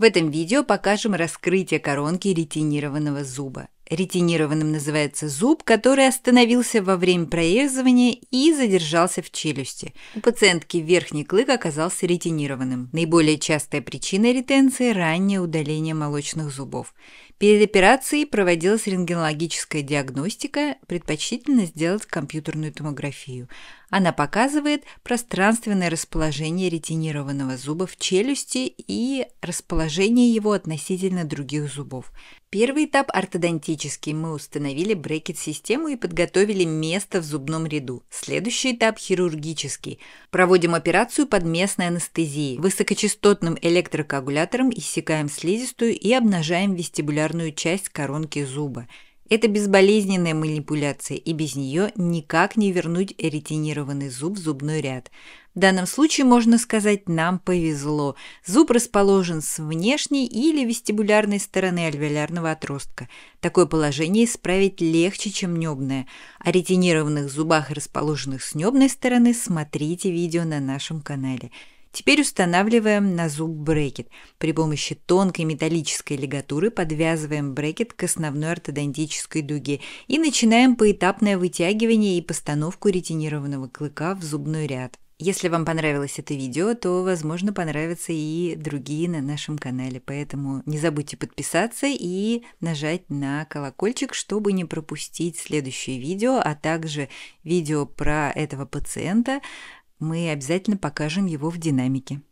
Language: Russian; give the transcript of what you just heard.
В этом видео покажем раскрытие коронки ретинированного зуба. Ретинированным называется зуб, который остановился во время проезывания и задержался в челюсти. У пациентки верхний клык оказался ретинированным. Наиболее частая причина ретенции – раннее удаление молочных зубов. Перед операцией проводилась рентгенологическая диагностика, предпочтительно сделать компьютерную томографию. Она показывает пространственное расположение ретинированного зуба в челюсти и расположение его относительно других зубов. Первый этап ортодонтический. Мы установили брекет-систему и подготовили место в зубном ряду. Следующий этап хирургический. Проводим операцию под местной анестезией. Высокочастотным электрокоагулятором иссякаем слизистую и обнажаем вестибулярную часть коронки зуба. Это безболезненная манипуляция, и без нее никак не вернуть ретинированный зуб в зубной ряд. В данном случае можно сказать «нам повезло». Зуб расположен с внешней или вестибулярной стороны альвеолярного отростка. Такое положение исправить легче, чем небное. О ретинированных зубах, расположенных с небной стороны, смотрите видео на нашем канале. Теперь устанавливаем на зуб брекет. При помощи тонкой металлической лигатуры подвязываем брекет к основной ортодонтической дуге и начинаем поэтапное вытягивание и постановку ретинированного клыка в зубной ряд. Если вам понравилось это видео, то, возможно, понравятся и другие на нашем канале, поэтому не забудьте подписаться и нажать на колокольчик, чтобы не пропустить следующее видео, а также видео про этого пациента, мы обязательно покажем его в динамике.